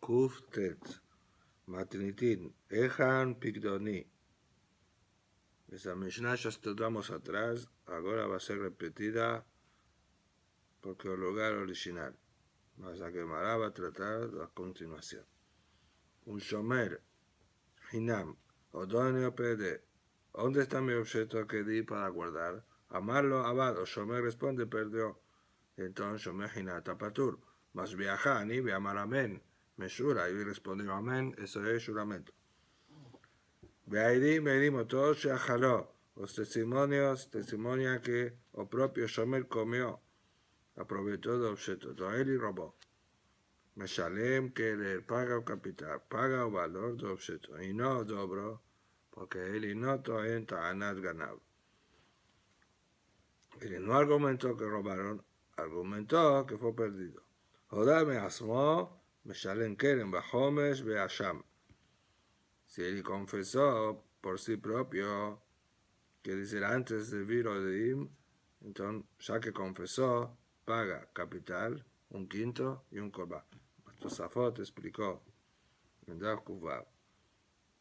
kuf tet. Matinitin Ejan Pigdoni. Esa Mishnah ya estudiamos atrás, ahora va a ser repetida porque el lugar original. más a Gemara va a tratar a continuación. Un Shomer, Hinam, Odonio PD. ¿Dónde está mi objeto que di para guardar? Amarlo, Abad. Shomer responde, perdió. Entonces Shomer Hinam, Tapatur. Mas viajani, viamar amén, mesura Y respondió amén, eso es juramento. dimos, todo todos, jaló. Los testimonios testimonia que el propio Shomer comió, aprovechó de objeto, Todo él y robó. Meshalem que le paga el capital, paga el valor del objeto, y no dobro, porque él y no él han ganado. Él no argumentó que robaron, argumentó que fue perdido. Jodá me asmó, me shalen keren, ve Asham. Si él confesó por sí propio, que decir antes de Virodim, entonces ya que confesó, paga capital, un quinto y un corbá. Tosafot explicó en Kuvav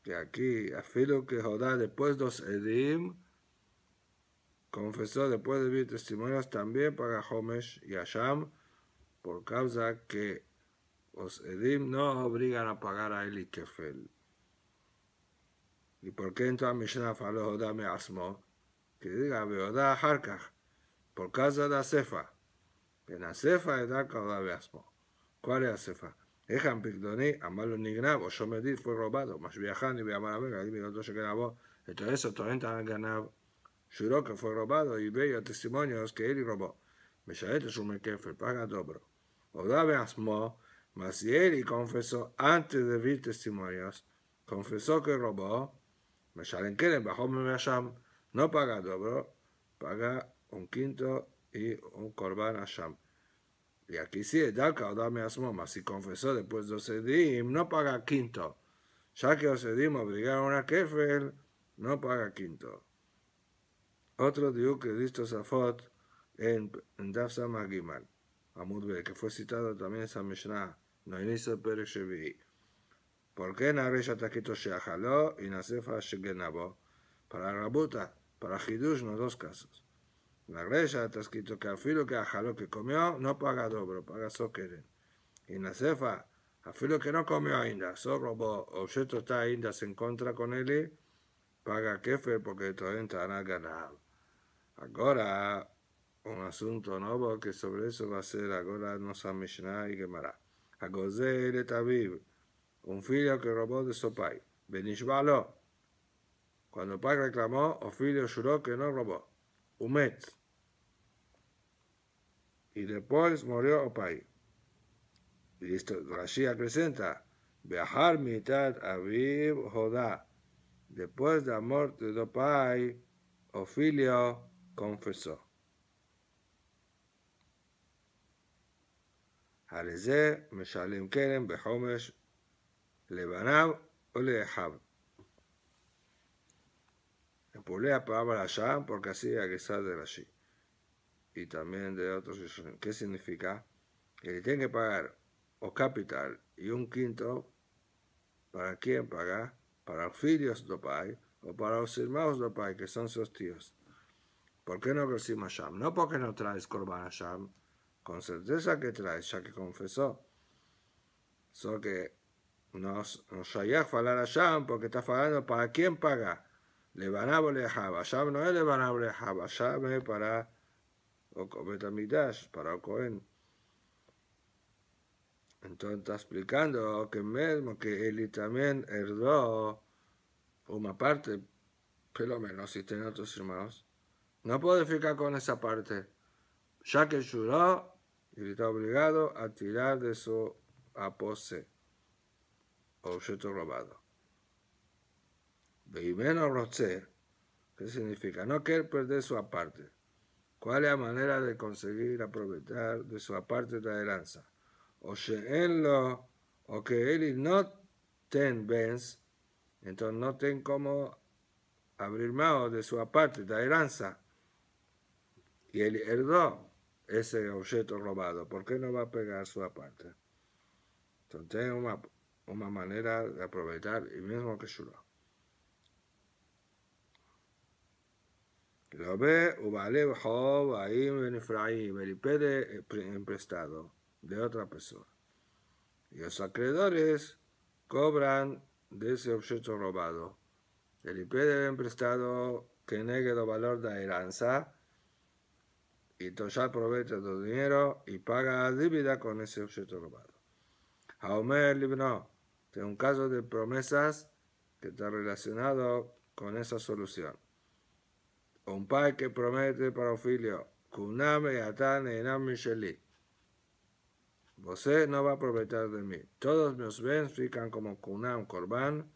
que aquí, afilo que Jodá después de los Edim, confesó después de vivir testimonios también para Homesh y Asham, por causa que los Edim no obligan a pagar a él y Kefel. ¿Y por qué entra Mishnah faló dame asmo? Que diga Beodá Harkach, por causa de la cefa. En la cefa es da de asmo. ¿Cuál es la cefa? Ejan Pigdoni, Amalo Nignab, o di fue robado, mas viajando y viajando a Vega, dime otro se grabó. Entonces, eso torrenta ganado. Shuro que fue robado y veo testimonios que él robó. Meshaet es un fel paga dobro me asmó, él confesó antes de ver testimonios, confesó que robó, me bajó Mesham, no paga dobro, paga un quinto y un corban Hashem. Y aquí sí, me asmó, mas si confesó después de Osedim, no paga quinto. Ya que Osedim obligaron a Kefel, no paga quinto. Otro diu que listo Zafot en, en Dafsa Magimal. Amudbe, que fue citado también esa Mishnah, no inicio Perek Shevi. ¿Por qué que se ajaló y se Shegenabo? Para Rabuta, para Hidush, no dos casos. está escrito que filo que ajaló que comió, no paga dobro, paga soqueren. Y Nasefa, filo que no comió ainda, so robó, objeto está ainda, se encuentra con él, paga kefe porque todavía ha ganado. Ahora, un asunto nuevo que sobre eso va a ser ahora nuestra Mishnah y Gemara. Agozei de Taviv, un filio que robó de su pai. Benishbalo. Cuando el pai reclamó, Ofilio juró que no robó. Umet. Y después murió pai. Y listo, Rashi acrescenta. Viajar mitad Aviv Jodá. Después de la muerte de el Ofilio confesó. הרי Meshalim Kerem, כרם o o ולאחיו. Pude la palabra Hashem porque así a que de Rashi. Y también de otros ¿Qué significa? Que le tienen que pagar o capital y un quinto para quién paga, para los filios de pai o para los hermanos de pai que son sus tíos. ¿Por qué no recibimos Hashem? No porque no traes Corban Hashem, con certeza que trae, ya que confesó. Solo que no nos a falar allá porque está falando para quién paga. Le van a no es le van a bolejaba, Yam es para para Ocoen. Entonces está explicando que mismo que él también heredó una parte, pelo menos si tiene otros hermanos. No puede ficar con esa parte, ya que juró está obligado a tirar de su aposé, objeto robado. Veimeno rocher, Qué significa no querer perder su aparte. ¿Cuál es la manera de conseguir aprovechar de su aparte la heranza? O o que él no ten bens, entonces no ten como abrir más de su aparte la heranza. Y él herdó ese objeto robado, ¿por qué no va a pegar su parte? Entonces, es una, una, manera de aprovechar el mismo que yo. Lo ve Ubalev Job, Aim Ben pide emprestado de otra persona. Y los acreedores cobran de ese objeto robado. El IP emprestado que negue el valor de la heranza y ya aprovecha tu dinero y paga dívida con ese objeto robado. Haomer Libno, es un caso de promesas que está relacionado con esa solución. Un padre que promete para un Ofilio, Kuname Atan Enam micheli. Vosé no va a aprovechar de mí. Todos mis bens fican como Kunam, Corban,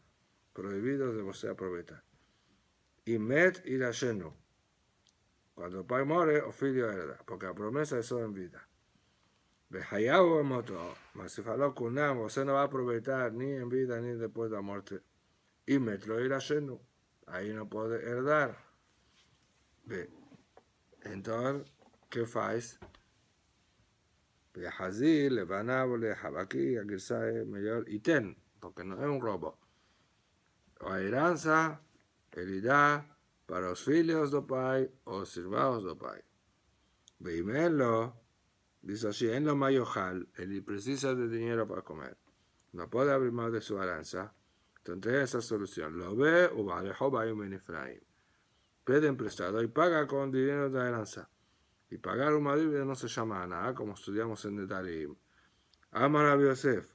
prohibidos de vosé aprovechar. Y Met y cuando el padre muere, el hijo hereda, porque la promesa es solo en vida. Vejayahu moto, mas si faló usted no va a aprovechar ni en vida ni después de la muerte. Y metro ir a Shenu, ahí no puede heredar. Ve. Entonces, ¿qué faz? Viajazí, le banabo, le jabaquí, aquí sabe mejor, y ten, porque no es un robo. La heranza, heredad, para os filhos do Pai, los irmãos do Pai. Veimelo, dice así, en lo mayojal, él precisa de dinero para comer. No puede abrir más de su balanza. Entonces esa solución. Lo ve o en Pide un prestado y paga con dinero de balanza. Y pagar un madribe no se llama nada, como estudiamos en Detarim. Amar a Yosef.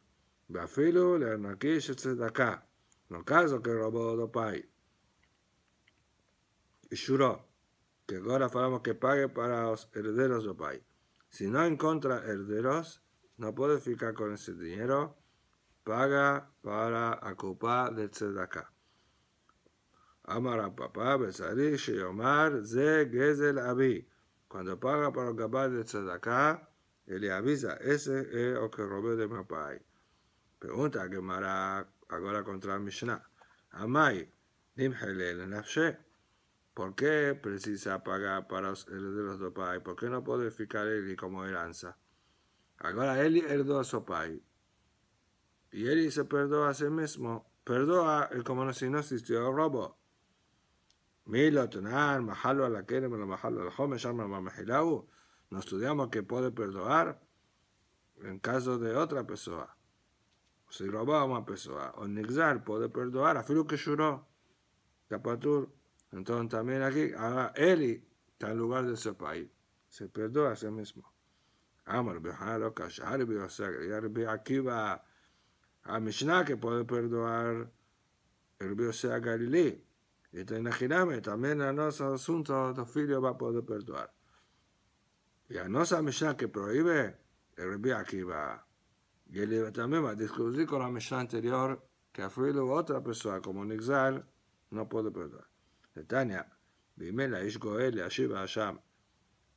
Bafilo le de acá. No caso que robó do pai. Y juró, que ahora falamos que pague para los herederos do pai. Si no encuentra herederos, no puede ficar con ese dinero, paga para ocupar de tzedaká. Amar a papá, Besari, Sheomar, Ze, Gezel, Abi. Cuando paga para ocupar de tzedaká, él le avisa, ese es lo que robé de mi pai. Pregunta a Gemara, ahora contra Mishnah. Amai, el Nafshe. ¿Por qué precisa pagar para los de su ¿Por qué no puede ficar él como heranza? Ahora él heredó a su pai. Y él se perdona a sí mismo. Perdoa ah, el como no si no existió el robo. Milo, Tunar, Mahalo, la Mahalo, llama a No estudiamos que puede perdoar en caso de otra persona. Si robó a una persona, o Nixar puede perdoar, a filo que juró. Capatur. Entonces también aquí, ah, él está en lugar de país. Se perdona a sí mismo. Amar Bejaro, Kashar, Bioseg, aquí va a Mishnah que puede perdonar el Bioseg Galilei. Y te imaginamos, también a nuestro asunto, los filhos va a poder perdonar. Y a nuestra Mishnah que prohíbe, el aquí va. Y él también va a discutir con la Mishnah anterior que afilo otra persona como un no puede perdonar. Tania, Vimela Ishgoel, Ashiva Hashem.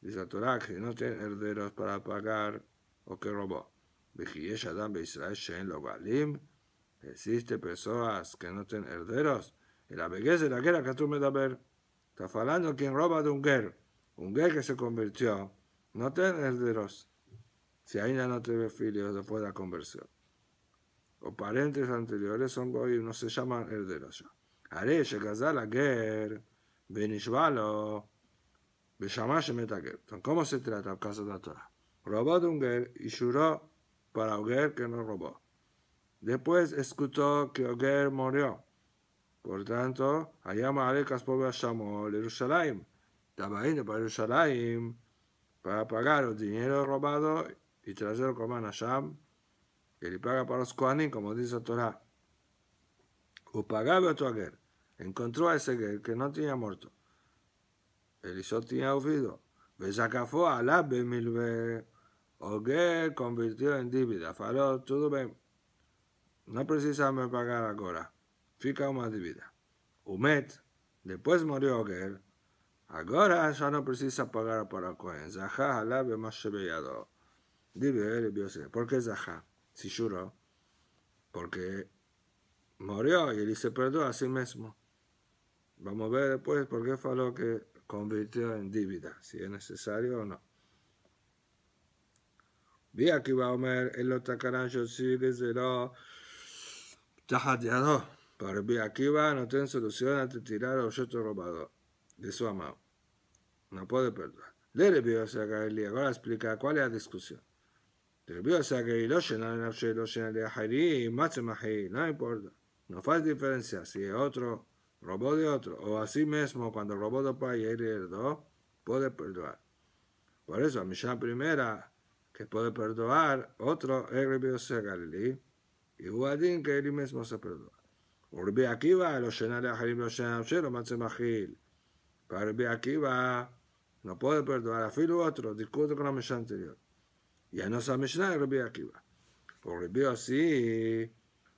Dice la Torah que no tiene herederos para pagar o que robó. Vigiesh Adam Israel Shen Existe personas que no tienen herederos. En la belleza de la guerra que tú me da ver. Está hablando quien roba de un guer. Un guer que se convirtió. No tiene herederos. Si ainda no tiene filios después de la conversión. O parientes anteriores son goy no se llaman herederos ya. הרי שגזל הגר ונשבע לו ושמע שמת הגר. ¿Cómo se trata el caso de Torah. Robó un y juró para Oger que no robó. Después escuchó que Oger murió. Por tanto, Hayama Arekas Pobla llamó a Jerusalén. Tabaín para Jerusalén para pagar el dinero robado y traerlo a Sham, que le paga para los Kuanin, como dice la Torah. O pagaba otro Oger encontró a ese que no tenía muerto. Elisot tenía oído. Besacafó a la Bemilbe. Oger convirtió en dívida. Faló, todo bien. No me pagar ahora. Fica una dívida. Umet, después murió Oger. Ahora ya no precisa pagar para Cohen. Zaha a la Bemashebeyado. Dime, él ¿Por qué Zaha? Si juró. Porque murió y él se perdió a sí mismo. Vamos a ver después por qué fue lo que convirtió en dívida, si es necesario o no. Vi aquí va a ver el sí que desde lo tajateado. pero Vi aquí va, no tiene solución ante tirar a otro robado de su amado. No puede perdonar. Le revió a Galilea. Ahora explica cuál es la discusión. Revió a Galilea, llenar en Arche, lo a de Jairí, más No importa. No faz diferencia si es otro robó de otro, o así mismo cuando robó de padre y él heredó, puede perdonar. Por eso, a misión primera, que puede perdonar, otro, es a Galilí, y Huadín, que él mismo se perdona. Urbi Akiva, los llenar a Jalim, los llenar a Matzemajil. Para Urbi Akiva, no puede perdonar a Filo otro, discute con la misión anterior. Y a nuestra Mishnah, Urbi Akiva. Urbi así,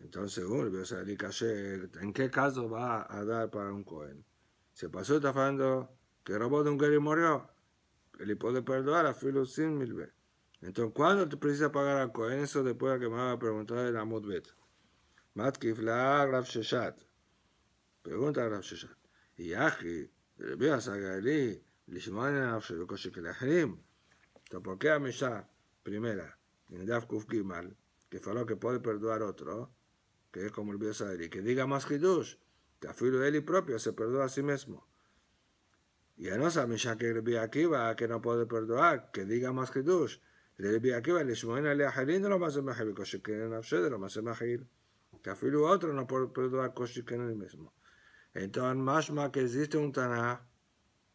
Entonces, uh, o sea, el ¿en qué caso va a dar para un Cohen? Se pasó estafando, que robó de un guerrero y murió, le puede perdonar a Filo sin mil veces. Entonces, ¿cuándo te precisa pagar al Cohen? Eso después de que me va a preguntar el mudbet. Matkif la Rav Pregunta a Rav Sheshat. Y Aji, el Asagari, Lishman en Rav Shelokoshi Entonces, ¿por qué a Mishá, primera, en Daf Kuf Gimal, que faló que puede perdonar otro? que es como el Dios y que diga más que tú que afilo él y propio se perdona a sí mismo. Y no nosa, ya que el va, que no puede perdonar, que diga más que dos, el Biakiva, le sumen a ajerín no lo más emejevi, Koshikenen Abshed, lo más emejevil, que afilo otro no puede perdonar es el mismo. Entonces, más que existe un Taná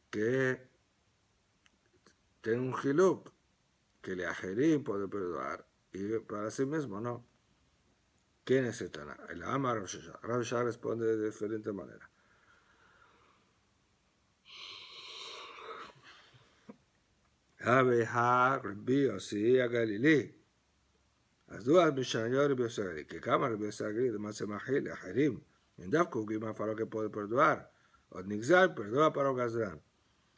que tiene un Hiluk, que le puede perdonar, y para sí mismo no. ¿Quién es el El ama responde de diferente manera. Abe ha Rabbi a Galilí. Las dos misioneros de Rabbi Yossi Que cama de Mahil a Harim. En Dafku Gima faro que puede perdoar. O Nixal perdoa para Gazran.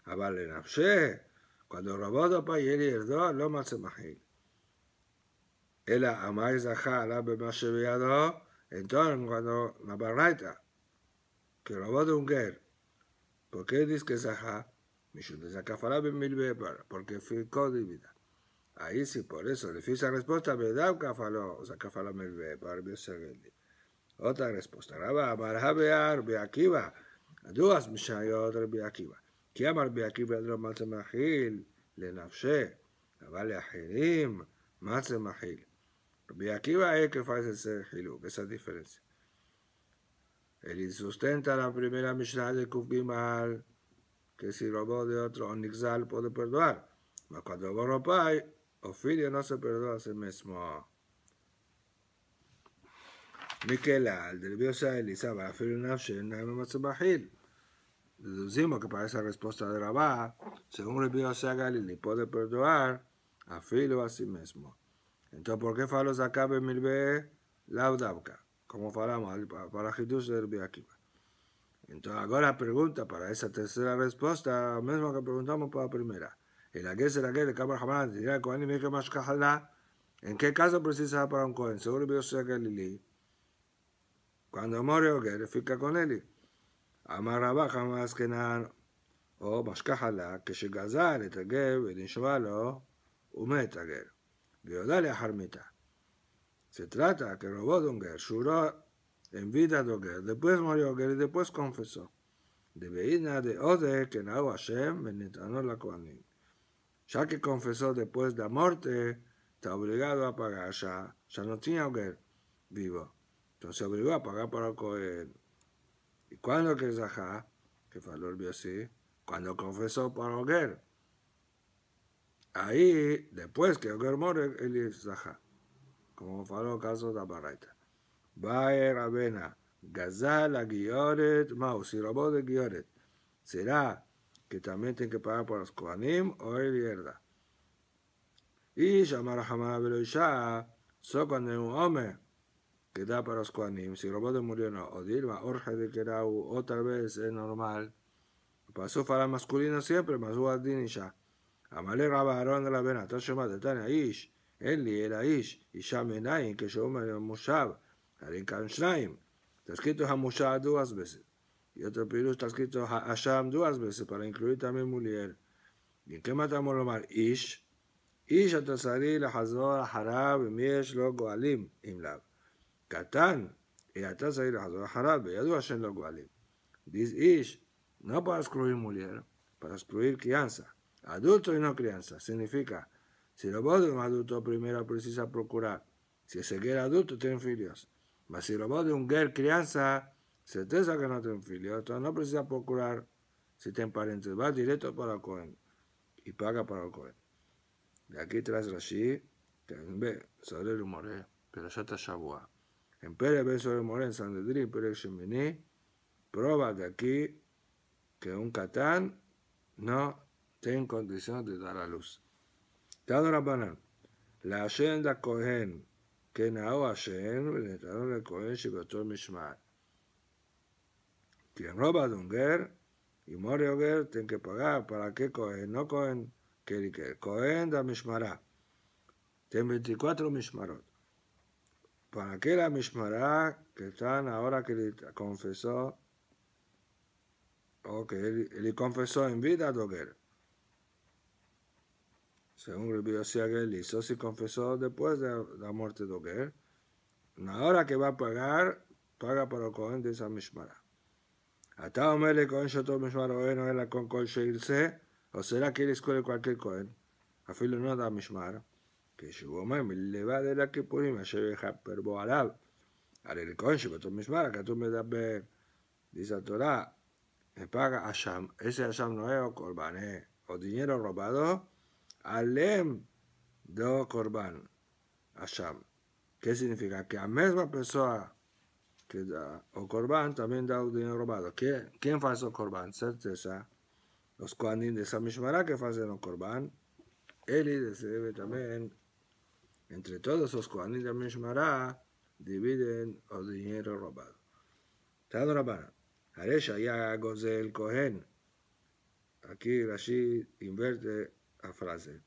Abale Nafshe. Cuando robó dos payeri no lo Mase Mahil. אלא אמר זכה עליו במה שבידו, en todo cuando la barraita, que robó de un guer. ¿Por qué dice que Zahá? Mishun de Zakafara ben Milbebar, porque ficó divina. Ahí sí, por eso, difícil respuesta, me da un cafaló, Zakafara Milbebar, Biosegeli. Otra respuesta, Rabba, Amarhabear, Beakiva, Duas Mishayot, Beakiva. כי אמר בי עקיבא לא מצא מאכיל לנפשי, אבל לאחרים מצא מאכיל. Rabbi Akiva es que hace ese Hiluk, esa diferencia. El sustenta la primera Mishnah de Kuf que si robó de otro Onixal puede perdonar. Pero cuando robó Ropai, Ofilia no se perdona a sí mismo. Miquela, el del Biosa no Afir Nafshe, Naimam Sebahil. Deducimos que para esa respuesta de Rabá, según el Biosa Galil, puede perdonar a Filo a sí mismo. Entonces, por qué falo Zaká Bemilbe Laudabka? Como falamos, para Hidush de la Entonces, Entonces, pregunta la pregunta para esa tercera respuesta, la misma que preguntamos para primera. primera. El es será que de cabra dirá Kohanim el ¿En qué caso precisa para un cohen? Seguro que Yosef Cuando muere que fica con él. Amarraba jamás que nada. O oh, más que se gazar, el Agev, et Inshvalo, umet Agev a Jarmita. Se trata que robó guerrero, juró en vida guerrero, después murió guerrero y después confesó. De Beina de Ode que a Hashem no la Kohanim. Ya que confesó después de la muerte, está obligado a pagar ya, ya no tenía guerrero vivo. Entonces obligó a pagar para el Cohen. ¿Y cuándo que Zaha, que faló el así, cuando confesó para guerrero, Ahí, después que Oger More, él es como faló caso de Abaraita. Baer Avena, Gazal, Gioret, Maus si robó de Guioret. Será que también tiene que pagar por los koanim o el Yerda. Y llamar a pero ya, solo cuando un hombre que da para los koanim, si Robot murió no, o Dilma, Orge de Kerau, o tal vez es normal. Pasó para masculino siempre, más Guardín y ya. המלא רב אהרון אל הבן, אתה שומע דתן האיש, אין לי אלא איש, אישה מעיניים, כשאומר מושב, הרי כאן שניים. תזכיתו המושב דו אסבסט. יותר פעילות תזכיתו האשם דו אסבסט, הרי כלואיתא ממוליאל. אם כן אתה אמור לומר איש, איש אתה צריך לחזור אחריו אם יש לו גואלים, אם לאו. קטן, אה, אתה צריך לחזור אחריו, בידוע שאין לו גואלים. דיז איש, לא פרס קרואים מוליאל, פרס קרואים קיאנסה. Adulto y no crianza. Significa, si lo vas de un adulto primero precisa procurar. Si ese que adulto, tiene filios. Mas si lo vas de un guer crianza, certeza que no tiene filios. Entonces no precisa procurar si tiene parientes. Va directo para el Cohen y paga para el Cohen. De aquí tras allí que ve sobre el humor, eh, pero ya está Shabuá. En Pérez ve sobre el moré en Sanedrín pero el prueba de aquí que un Catán no esté en condiciones de dar a luz. Tano Rabbanán, la Hashem da Cohen, que nao Hashem, le Tano le Cohen, el mishmar. Quien roba de un ger y muere un ger, tiene que pagar. ¿Para qué Cohen? No Cohen, que Cohen da Mishmará. Tiene 24 Mishmarot. ¿Para qué la Mishmará que están ahora que le confesó? O que él, confesó en vida a Doger. Según revivió hizo, si confesó después de la muerte de Oger, una hora que va a pagar, paga para el Cohen de esa Mishmara. ¿Atao me le Cohen todo Mishmara o no era con concoche irse? o será que él escuela cualquier Cohen, filo no da Mishmara, que me le va de la Que ayer deja perbo me das ver, dice משמר, Torah, me paga תורה, ese no no es o Corbané, o dinero robado. Alem do Corban Asham. ¿Qué significa? Que la misma persona que da o Corban también da el dinero robado. ¿Qué? ¿Quién hace el Corban? Certeza. Los Kohanim de esa que hacen el Corban, él debe también, entre todos los Kohanim de Mishmará, dividen el dinero robado. Tado Rabana. Aresha ya gozel Cohen Aquí Rashid inverte la frase.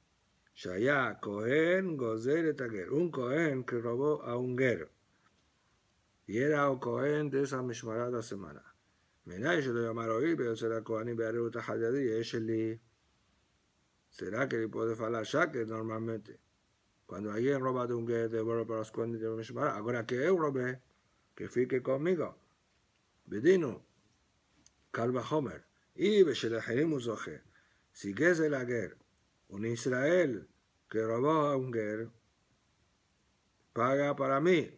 Shaya Cohen Gozer Etager. Un Cohen que robó a un guerrero. Y era un Cohen de esa misma semana. Menay yo lo llamaron hoy, pero será Cohen y Beareu Tajadadi. Es el. Será que le puede falar ya que normalmente. Cuando alguien robado un guerrero de vuelvo para los cuentos de misma ahora que yo robé, que fique conmigo. Bedino. Calva Homer. Y Beshelaherimu Oje. Si que es el guerra. Un Israel que robó a un paga para mí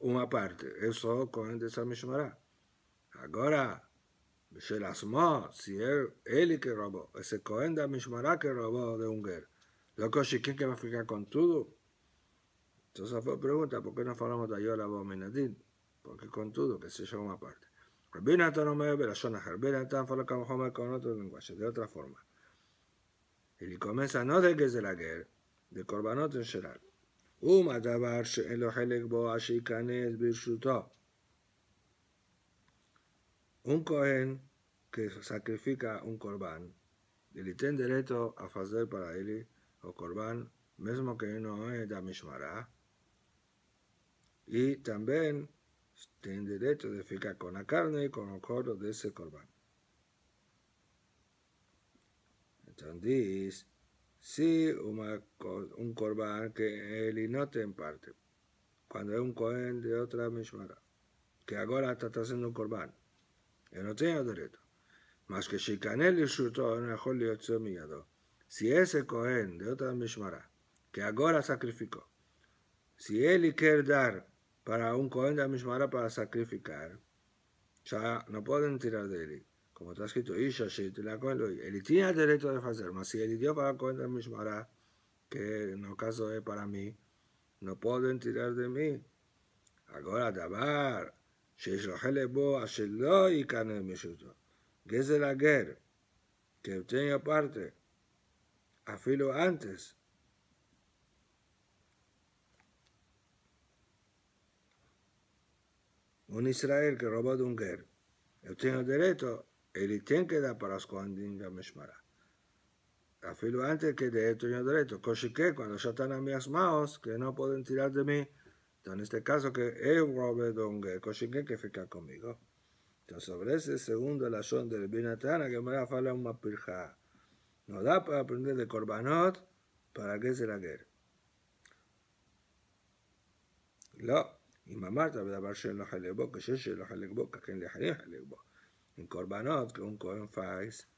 una parte. Eso con esa Mishmará. Ahora, Michel Asma, si él, el que robó, ese Cohen de Mishmará que robó de un guerrero. Loco, ¿quién que va a con todo? Entonces fue pregunta, ¿por qué no hablamos de Ayola ¿Por Porque con todo, que se lleva una parte. en no me ve la zona, Rabinatan fue lo que con otro lenguaje, de otra forma. اللي de no de que es de la guerra, de Un cohen que sacrifica un corbán, tiene derecho a hacer para él o corban, mesmo que no es da Y también tiene derecho de ficar con la carne y con el coro de ese corbán. Entendís, dice, si un corbán que él y no te parte, Cuando es un cohen de otra mishmara, que ahora está haciendo un corbán, él no tiene derecho. Más que canel y en el Si ese cohen de otra mishmara, que ahora sacrificó, si él quiere dar para un cohen de mishmara para sacrificar, ya no pueden tirar de él como está escrito, la él tenía derecho de hacer, mas si él dio para cuenta el Mishmará, que en el caso es para mí, no pueden tirar de mí. Ahora, Dabar, si es lo que le voy a hacer, lo y cane Que es la guerra, que tengo parte, afilo antes. Un Israel que robó de un guerra. Yo tengo derecho tiene que dar para a Meshmara. Afilo antes que de esto yo derecho. que cuando ya están a mis manos, que no pueden tirar de mí. Entonces, en este caso, que es robe donde Koshike, que fica conmigo. Entonces, sobre ese segundo lazón del Binatana, que me va a hablar una pirja. No da para aprender de Corbanot, para qué será que לא, אם אמרת בדבר שאין לו חלק בו, קשה el לו חלק בו, le לחיים חלק בו en Corbanot, que un Cohen faz,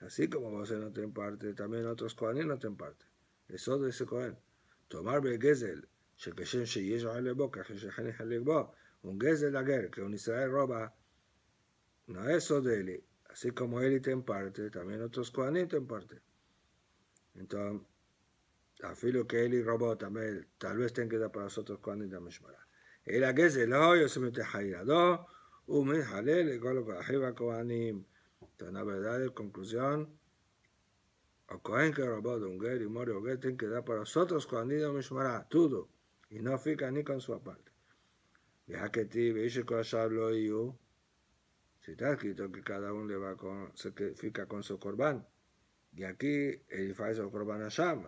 así como vos no ten parte, también otros Kohen no ten parte. Eso de ese Cohen. Tomar begezel, שכשם שיש על a ככה un Gezel לבו, que que un Israel no es eso de él. así como Eli en parte, también otros no en parte. Entonces, afilo que Eli robó también, tal vez tenga que dar para nosotros Kohanim de Mishmara. El no, yo se mete Hayado, Uh, Entonces, la verdad, la conclusión, o Cohen que robó de un guerrero y murió que tiene que dar para nosotros me mishmará, todo, y no fica ni con su parte. Y veis que Koashab lo yo, si está escrito que cada uno le va con, se fica con su corbán. Y aquí, él hace el corbán a Sham,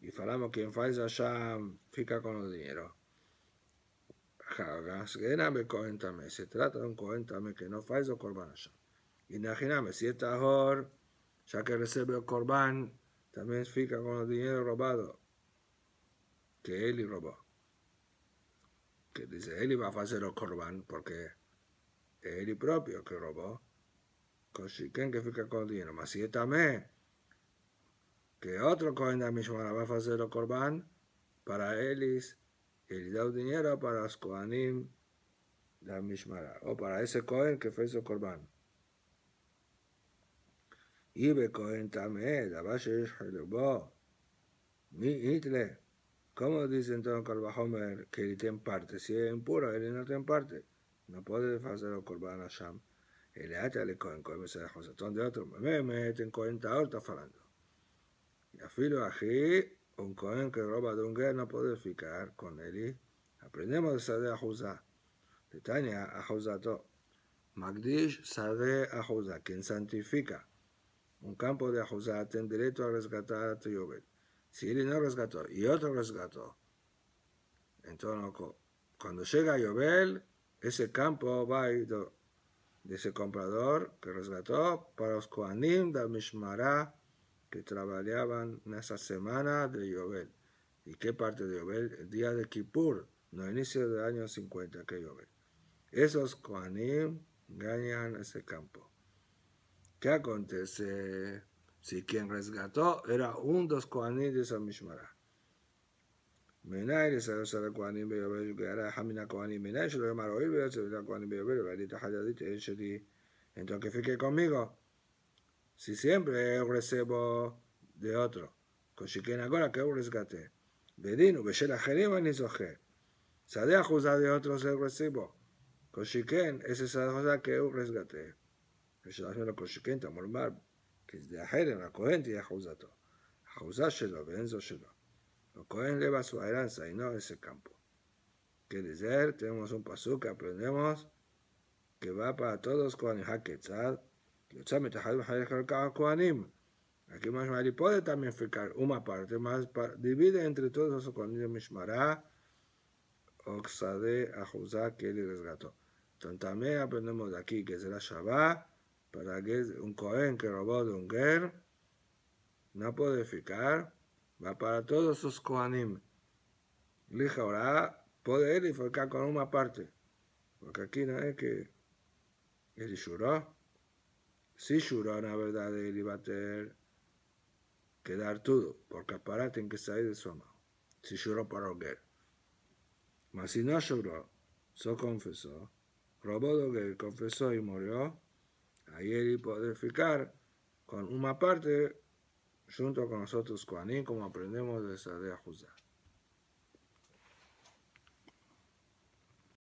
y falamos que hace faz a Sham fica con el dinero hagas, me cuéntame, Se trata de un cuéntame que no faz o corban Imagíname, si esta Jor, ya que recibe el corban, también fica con el dinero robado que él robó. Que dice, él va a hacer el corban porque él propio que robó. Cosiquen que fica con el dinero. Mas si es también que otro cohen mismo va a hacer el corban para él el dinero para los Kohanim la Mishmara, o para ese Kohen que fue su korban. Y ve Kohen también, la mi itle. ¿Cómo dice entonces Homer que él tiene parte? Si es impuro, él no tiene parte. No puede hacer el corbán a Sham. El ate le Kohen, Kohen se dejó de otro. Me meten Kohen, ahora está hablando. Y afilo aquí un Cohen que roba de un guer no puede ficar con él. Aprendemos de Sade Ahuza De Tania Ajuzato. Magdish Sade Ahuza quien santifica un campo de Ahuza tiene derecho a rescatar a yobel, Si él no rescató y otro rescató, entonces cuando llega a Yobel, ese campo va a ir de ese comprador que rescató para los Koanim de Mishmará que trabajaban en esa semana de Yobel. ¿Y qué parte de Yobel? El día de Kippur, no inicio del año 50 que Esos Kohanim ganan ese campo. ¿Qué acontece? Si quien rescató era un dos Kohanim de esa Mishmarah. Entonces לסדר סדר si siempre un recibo de otro. Koshiken ahora que eu resgate. Bedinu, Beshel ni Nizoje. Sade juzgar de otros eu recibo. Koshiken, ese es cosa que eu resgate. Beshel Koshiken, y a זה החרם, se lo. La Lo שלו o Cohen su su y y não ese campo. Que dizer, tenemos un paso que aprendemos que va para todos con el jaquetzal Aquí Mashmari puede también ficar una parte más, divide entre todos los coanim de Mishmará, Oxade, Ajuzá, que él resgató. Entonces también aprendemos de aquí que es será Shabbat, para que un Cohen que robó de un Ger, no puede ficar, va para todos sus coanim Lija ahora, puede él y con una parte, porque aquí no es que Él juró si verdad, él iba a tener que dar todo, porque para tiene que salir de su mano. Si lloró, para guerra. Mas si no lloró, se confesó, robó lo que confesó y murió, ahí y poder ficar con una parte junto con nosotros, Juanín, como aprendemos de Sadea Juzá.